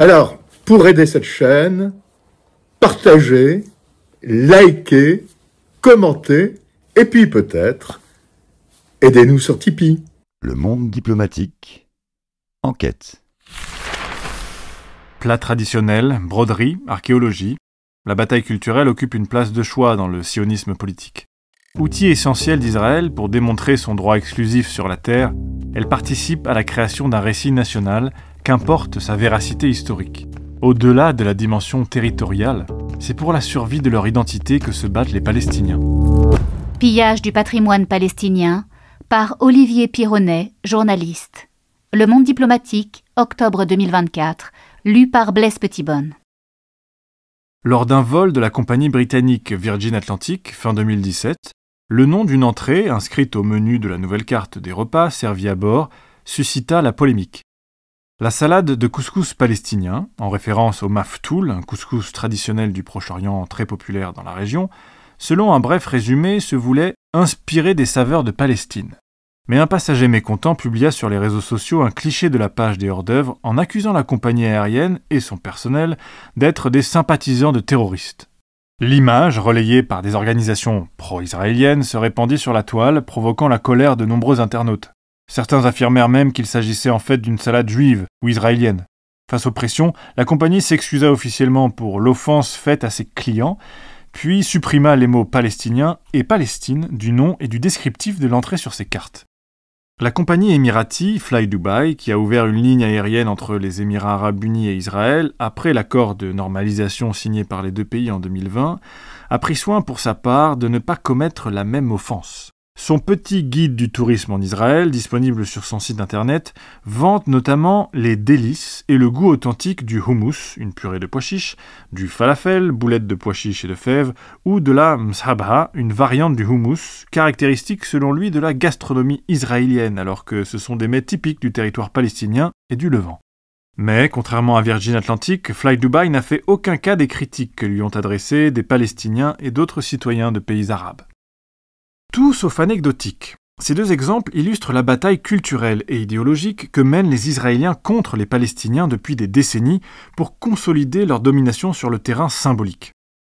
Alors, pour aider cette chaîne, partagez, likez, commentez, et puis peut-être, aidez-nous sur Tipeee. Le monde diplomatique. Enquête. Plat traditionnel, broderie, archéologie, la bataille culturelle occupe une place de choix dans le sionisme politique. Outil essentiel d'Israël pour démontrer son droit exclusif sur la terre, elle participe à la création d'un récit national qu'importe sa véracité historique. Au-delà de la dimension territoriale, c'est pour la survie de leur identité que se battent les Palestiniens. Pillage du patrimoine palestinien par Olivier Pironnet, journaliste. Le Monde diplomatique, octobre 2024, lu par Blaise Petitbonne. Lors d'un vol de la compagnie britannique Virgin Atlantic fin 2017, le nom d'une entrée inscrite au menu de la nouvelle carte des repas servie à bord suscita la polémique. La salade de couscous palestinien, en référence au maftoul, un couscous traditionnel du Proche-Orient très populaire dans la région, selon un bref résumé, se voulait inspirer des saveurs de Palestine. Mais un passager mécontent publia sur les réseaux sociaux un cliché de la page des hors-d'œuvre en accusant la compagnie aérienne et son personnel d'être des sympathisants de terroristes. L'image, relayée par des organisations pro-israéliennes, se répandit sur la toile, provoquant la colère de nombreux internautes. Certains affirmèrent même qu'il s'agissait en fait d'une salade juive ou israélienne. Face aux pressions, la compagnie s'excusa officiellement pour l'offense faite à ses clients, puis supprima les mots palestinien et Palestine du nom et du descriptif de l'entrée sur ses cartes. La compagnie émirati Fly Dubai, qui a ouvert une ligne aérienne entre les Émirats arabes unis et Israël après l'accord de normalisation signé par les deux pays en 2020, a pris soin pour sa part de ne pas commettre la même offense. Son petit guide du tourisme en Israël, disponible sur son site internet, vante notamment les délices et le goût authentique du houmous, une purée de pois chiches, du falafel, boulettes de pois chiches et de fèves, ou de la mshabha, une variante du houmous, caractéristique selon lui de la gastronomie israélienne, alors que ce sont des mets typiques du territoire palestinien et du Levant. Mais, contrairement à Virgin Atlantic, Fly Dubai n'a fait aucun cas des critiques que lui ont adressées des Palestiniens et d'autres citoyens de pays arabes. Tout sauf anecdotique. Ces deux exemples illustrent la bataille culturelle et idéologique que mènent les Israéliens contre les Palestiniens depuis des décennies pour consolider leur domination sur le terrain symbolique.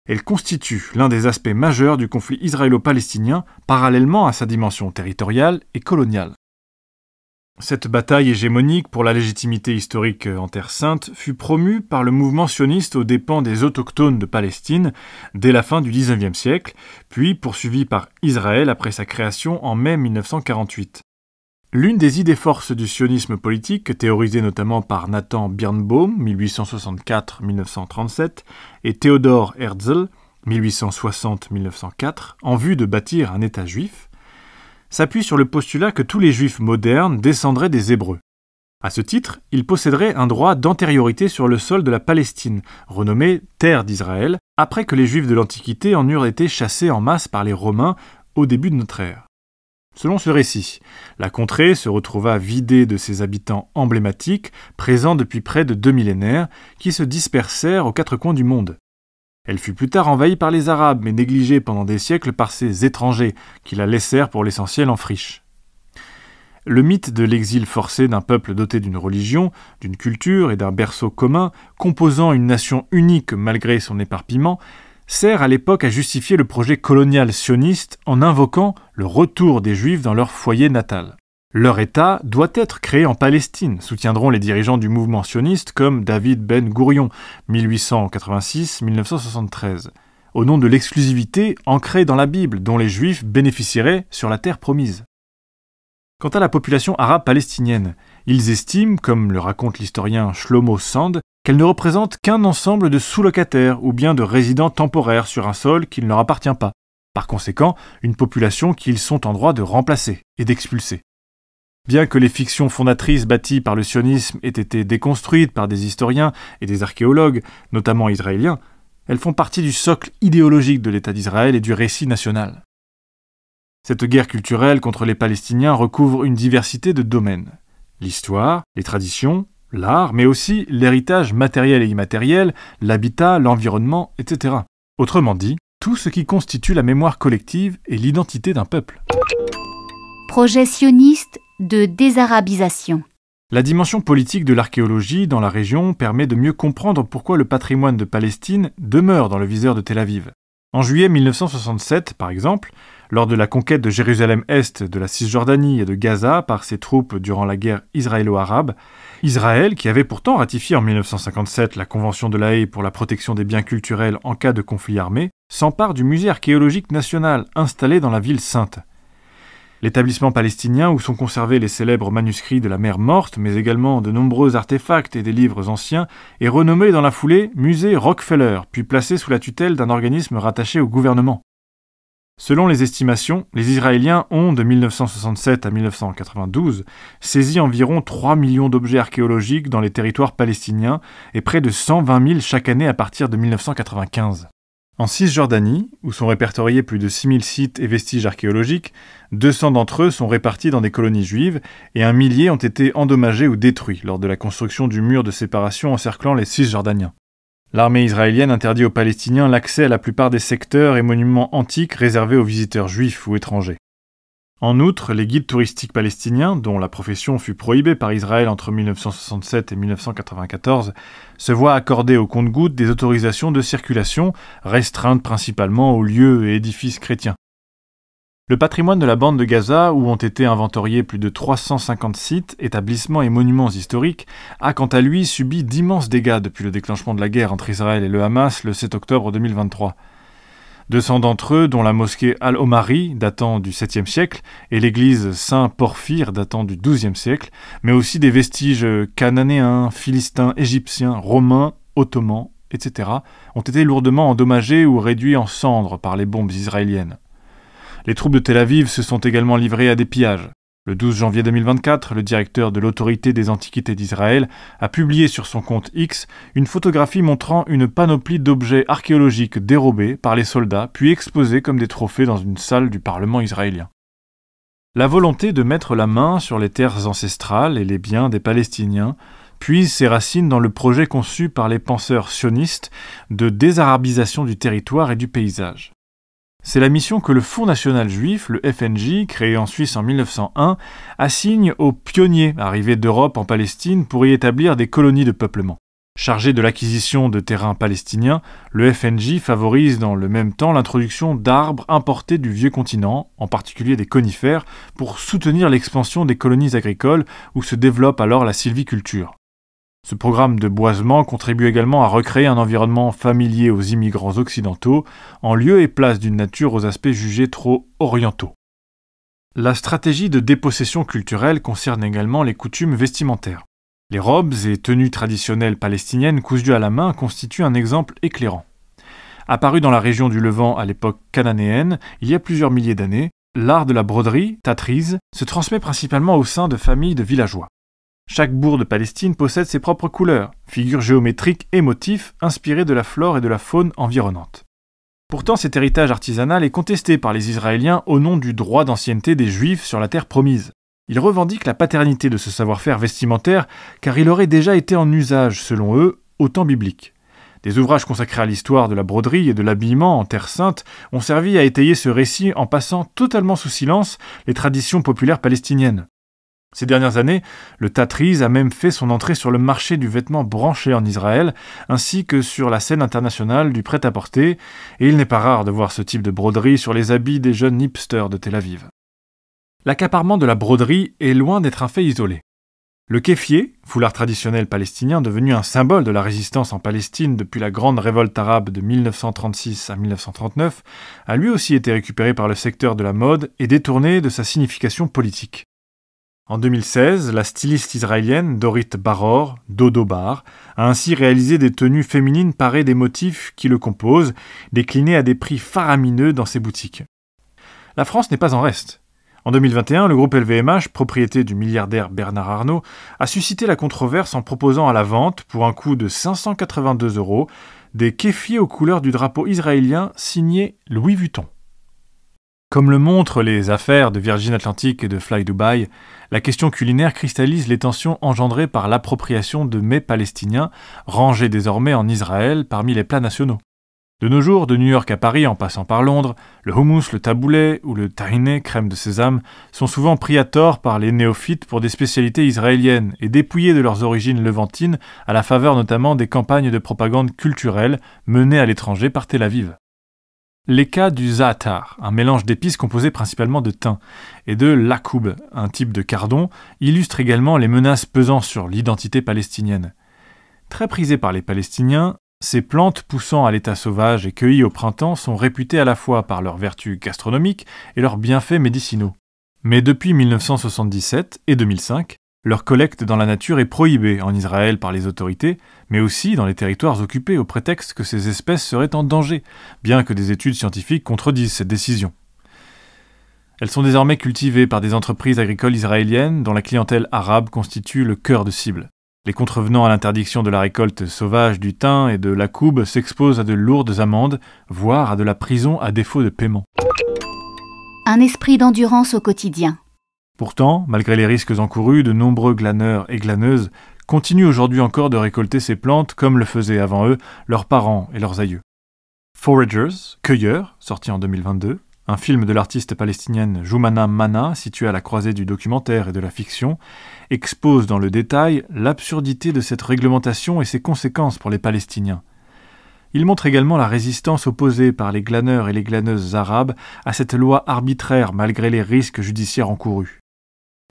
Elle constitue l'un des aspects majeurs du conflit israélo-palestinien parallèlement à sa dimension territoriale et coloniale. Cette bataille hégémonique pour la légitimité historique euh, en Terre sainte fut promue par le mouvement sioniste aux dépens des autochtones de Palestine dès la fin du XIXe siècle, puis poursuivie par Israël après sa création en mai 1948. L'une des idées forces du sionisme politique, théorisée notamment par Nathan Birnbaum 1864-1937 et Theodor Herzl 1860-1904 en vue de bâtir un État juif, s'appuie sur le postulat que tous les juifs modernes descendraient des Hébreux. À ce titre, ils posséderaient un droit d'antériorité sur le sol de la Palestine, renommée terre d'Israël, après que les juifs de l'Antiquité en eurent été chassés en masse par les Romains au début de notre ère. Selon ce récit, la contrée se retrouva vidée de ses habitants emblématiques, présents depuis près de deux millénaires, qui se dispersèrent aux quatre coins du monde. Elle fut plus tard envahie par les Arabes, mais négligée pendant des siècles par ces étrangers, qui la laissèrent pour l'essentiel en friche. Le mythe de l'exil forcé d'un peuple doté d'une religion, d'une culture et d'un berceau commun, composant une nation unique malgré son éparpillement, sert à l'époque à justifier le projet colonial sioniste en invoquant le retour des Juifs dans leur foyer natal. Leur État doit être créé en Palestine, soutiendront les dirigeants du mouvement sioniste comme David Ben Gourion, 1886-1973, au nom de l'exclusivité ancrée dans la Bible dont les Juifs bénéficieraient sur la terre promise. Quant à la population arabe palestinienne, ils estiment, comme le raconte l'historien Shlomo Sand, qu'elle ne représente qu'un ensemble de sous-locataires ou bien de résidents temporaires sur un sol qui ne leur appartient pas. Par conséquent, une population qu'ils sont en droit de remplacer et d'expulser. Bien que les fictions fondatrices bâties par le sionisme aient été déconstruites par des historiens et des archéologues, notamment israéliens, elles font partie du socle idéologique de l'État d'Israël et du récit national. Cette guerre culturelle contre les Palestiniens recouvre une diversité de domaines. L'histoire, les traditions, l'art, mais aussi l'héritage matériel et immatériel, l'habitat, l'environnement, etc. Autrement dit, tout ce qui constitue la mémoire collective et l'identité d'un peuple. Projet sioniste de désarabisation. La dimension politique de l'archéologie dans la région permet de mieux comprendre pourquoi le patrimoine de Palestine demeure dans le viseur de Tel Aviv. En juillet 1967, par exemple, lors de la conquête de Jérusalem-Est, de la Cisjordanie et de Gaza par ses troupes durant la guerre israélo-arabe, Israël, qui avait pourtant ratifié en 1957 la Convention de la Haye pour la protection des biens culturels en cas de conflit armé, s'empare du musée archéologique national installé dans la ville sainte l'établissement palestinien où sont conservés les célèbres manuscrits de la mer morte, mais également de nombreux artefacts et des livres anciens, est renommé dans la foulée Musée Rockefeller, puis placé sous la tutelle d'un organisme rattaché au gouvernement. Selon les estimations, les Israéliens ont, de 1967 à 1992, saisi environ 3 millions d'objets archéologiques dans les territoires palestiniens et près de 120 000 chaque année à partir de 1995. En Cisjordanie, où sont répertoriés plus de 6000 sites et vestiges archéologiques, 200 d'entre eux sont répartis dans des colonies juives et un millier ont été endommagés ou détruits lors de la construction du mur de séparation encerclant les Cisjordaniens. L'armée israélienne interdit aux Palestiniens l'accès à la plupart des secteurs et monuments antiques réservés aux visiteurs juifs ou étrangers. En outre, les guides touristiques palestiniens, dont la profession fut prohibée par Israël entre 1967 et 1994, se voient accorder au compte-gouttes des autorisations de circulation, restreintes principalement aux lieux et édifices chrétiens. Le patrimoine de la bande de Gaza, où ont été inventoriés plus de 350 sites, établissements et monuments historiques, a quant à lui subi d'immenses dégâts depuis le déclenchement de la guerre entre Israël et le Hamas le 7 octobre 2023. 200 d'entre eux, dont la mosquée Al-Omari, datant du 7e siècle, et l'église Saint-Porphyre, datant du 12e siècle, mais aussi des vestiges cananéens, philistins, égyptiens, romains, ottomans, etc., ont été lourdement endommagés ou réduits en cendres par les bombes israéliennes. Les troupes de Tel Aviv se sont également livrées à des pillages. Le 12 janvier 2024, le directeur de l'autorité des antiquités d'Israël a publié sur son compte X une photographie montrant une panoplie d'objets archéologiques dérobés par les soldats puis exposés comme des trophées dans une salle du Parlement israélien. La volonté de mettre la main sur les terres ancestrales et les biens des Palestiniens puise ses racines dans le projet conçu par les penseurs sionistes de désarabisation du territoire et du paysage. C'est la mission que le Fonds national juif, le FNJ, créé en Suisse en 1901, assigne aux pionniers arrivés d'Europe en Palestine pour y établir des colonies de peuplement. Chargé de l'acquisition de terrains palestiniens, le FNJ favorise dans le même temps l'introduction d'arbres importés du vieux continent, en particulier des conifères, pour soutenir l'expansion des colonies agricoles où se développe alors la sylviculture. Ce programme de boisement contribue également à recréer un environnement familier aux immigrants occidentaux, en lieu et place d'une nature aux aspects jugés trop orientaux. La stratégie de dépossession culturelle concerne également les coutumes vestimentaires. Les robes et tenues traditionnelles palestiniennes cousues à la main constituent un exemple éclairant. Apparu dans la région du Levant à l'époque cananéenne, il y a plusieurs milliers d'années, l'art de la broderie, tatrise, se transmet principalement au sein de familles de villageois. Chaque bourg de Palestine possède ses propres couleurs, figures géométriques et motifs inspirés de la flore et de la faune environnante. Pourtant, cet héritage artisanal est contesté par les Israéliens au nom du droit d'ancienneté des Juifs sur la terre promise. Ils revendiquent la paternité de ce savoir-faire vestimentaire car il aurait déjà été en usage, selon eux, au temps biblique. Des ouvrages consacrés à l'histoire de la broderie et de l'habillement en Terre sainte ont servi à étayer ce récit en passant totalement sous silence les traditions populaires palestiniennes. Ces dernières années, le Tatriz a même fait son entrée sur le marché du vêtement branché en Israël, ainsi que sur la scène internationale du prêt-à-porter, et il n'est pas rare de voir ce type de broderie sur les habits des jeunes hipsters de Tel Aviv. L'accaparement de la broderie est loin d'être un fait isolé. Le kéfier, foulard traditionnel palestinien devenu un symbole de la résistance en Palestine depuis la grande révolte arabe de 1936 à 1939, a lui aussi été récupéré par le secteur de la mode et détourné de sa signification politique. En 2016, la styliste israélienne Dorit Baror, Dodo Bar, a ainsi réalisé des tenues féminines parées des motifs qui le composent, déclinées à des prix faramineux dans ses boutiques. La France n'est pas en reste. En 2021, le groupe LVMH, propriété du milliardaire Bernard Arnault, a suscité la controverse en proposant à la vente, pour un coût de 582 euros, des kéfis aux couleurs du drapeau israélien signé Louis Vuitton. Comme le montrent les affaires de Virgin Atlantic et de Fly Dubai, la question culinaire cristallise les tensions engendrées par l'appropriation de mets palestiniens, rangés désormais en Israël parmi les plats nationaux. De nos jours, de New York à Paris en passant par Londres, le houmous, le taboulet ou le tahiné, crème de sésame, sont souvent pris à tort par les néophytes pour des spécialités israéliennes et dépouillés de leurs origines levantines à la faveur notamment des campagnes de propagande culturelle menées à l'étranger par Tel Aviv. Les cas du zaatar, un mélange d'épices composé principalement de thym, et de l'akoub, un type de cardon, illustrent également les menaces pesant sur l'identité palestinienne. Très prisées par les Palestiniens, ces plantes poussant à l'état sauvage et cueillies au printemps sont réputées à la fois par leurs vertus gastronomiques et leurs bienfaits médicinaux. Mais depuis 1977 et 2005, leur collecte dans la nature est prohibée en Israël par les autorités, mais aussi dans les territoires occupés au prétexte que ces espèces seraient en danger, bien que des études scientifiques contredisent cette décision. Elles sont désormais cultivées par des entreprises agricoles israéliennes dont la clientèle arabe constitue le cœur de cible. Les contrevenants à l'interdiction de la récolte sauvage du thym et de la coube s'exposent à de lourdes amendes, voire à de la prison à défaut de paiement. Un esprit d'endurance au quotidien. Pourtant, malgré les risques encourus, de nombreux glaneurs et glaneuses continuent aujourd'hui encore de récolter ces plantes comme le faisaient avant eux leurs parents et leurs aïeux. Foragers, Cueilleurs, sorti en 2022, un film de l'artiste palestinienne Joumana Mana, situé à la croisée du documentaire et de la fiction, expose dans le détail l'absurdité de cette réglementation et ses conséquences pour les Palestiniens. Il montre également la résistance opposée par les glaneurs et les glaneuses arabes à cette loi arbitraire malgré les risques judiciaires encourus.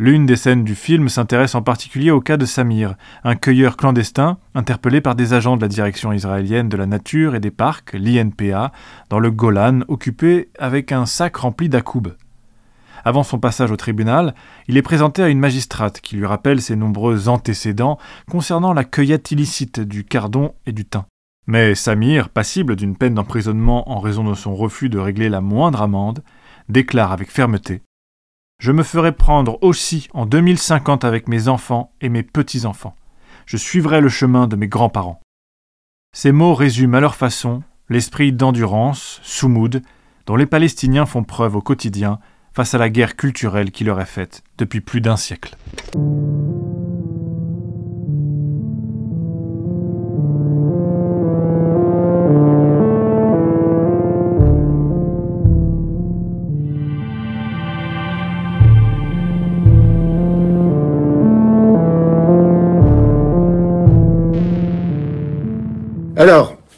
L'une des scènes du film s'intéresse en particulier au cas de Samir, un cueilleur clandestin interpellé par des agents de la direction israélienne de la nature et des parcs, l'INPA, dans le Golan, occupé avec un sac rempli d'akoub. Avant son passage au tribunal, il est présenté à une magistrate qui lui rappelle ses nombreux antécédents concernant la cueillette illicite du cardon et du thym. Mais Samir, passible d'une peine d'emprisonnement en raison de son refus de régler la moindre amende, déclare avec fermeté je me ferai prendre aussi en 2050 avec mes enfants et mes petits-enfants. Je suivrai le chemin de mes grands-parents. Ces mots résument à leur façon l'esprit d'endurance, soumoud, dont les Palestiniens font preuve au quotidien face à la guerre culturelle qui leur est faite depuis plus d'un siècle.